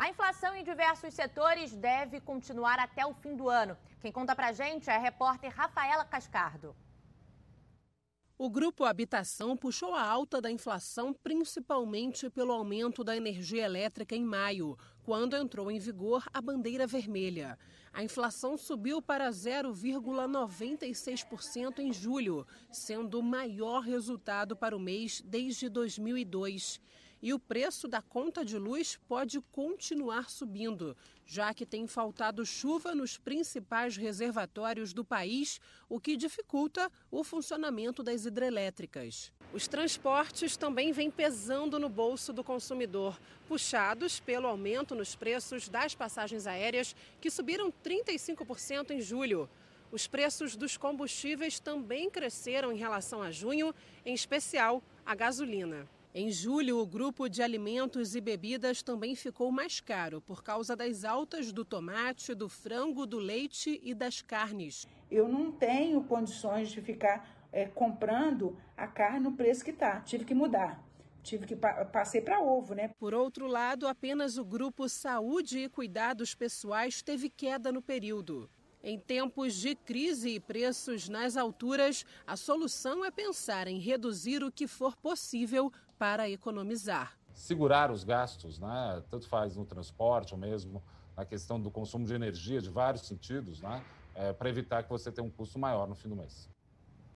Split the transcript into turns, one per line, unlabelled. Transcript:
A inflação em diversos setores deve continuar até o fim do ano. Quem conta pra gente é a repórter Rafaela Cascardo.
O grupo Habitação puxou a alta da inflação principalmente pelo aumento da energia elétrica em maio, quando entrou em vigor a bandeira vermelha. A inflação subiu para 0,96% em julho, sendo o maior resultado para o mês desde 2002 e o preço da conta de luz pode continuar subindo, já que tem faltado chuva nos principais reservatórios do país, o que dificulta o funcionamento das hidrelétricas. Os transportes também vêm pesando no bolso do consumidor, puxados pelo aumento nos preços das passagens aéreas, que subiram 35% em julho. Os preços dos combustíveis também cresceram em relação a junho, em especial a gasolina. Em julho, o grupo de alimentos e bebidas também ficou mais caro por causa das altas do tomate, do frango, do leite e das carnes. Eu não
tenho condições de ficar
é, comprando a carne no preço que está. Tive que mudar tive que passei para ovo, né? Por outro lado, apenas o grupo Saúde e Cuidados Pessoais teve queda no período. Em tempos de crise e preços nas alturas, a solução é pensar em reduzir o que for possível para economizar.
Segurar os gastos, né? tanto faz no transporte ou mesmo na questão do consumo de energia, de vários sentidos, né? É, para evitar que você tenha um custo maior no fim do mês.